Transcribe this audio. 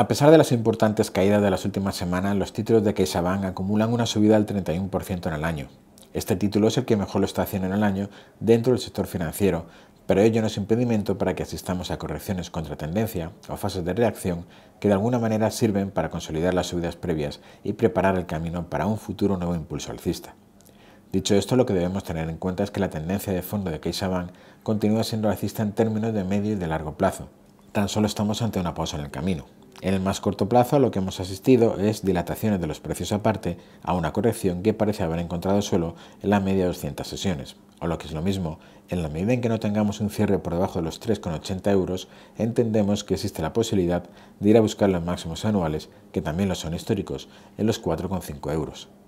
A pesar de las importantes caídas de las últimas semanas, los títulos de CaixaBank acumulan una subida del 31% en el año. Este título es el que mejor lo está haciendo en el año dentro del sector financiero, pero ello no es impedimento para que asistamos a correcciones contra tendencia o fases de reacción que de alguna manera sirven para consolidar las subidas previas y preparar el camino para un futuro nuevo impulso alcista. Dicho esto, lo que debemos tener en cuenta es que la tendencia de fondo de CaixaBank continúa siendo alcista en términos de medio y de largo plazo. Tan solo estamos ante una pausa en el camino. En el más corto plazo, lo que hemos asistido es dilataciones de los precios aparte a una corrección que parece haber encontrado suelo en la media de 200 sesiones, o lo que es lo mismo, en la medida en que no tengamos un cierre por debajo de los 3,80 euros, entendemos que existe la posibilidad de ir a buscar los máximos anuales, que también lo son históricos, en los 4,5 euros.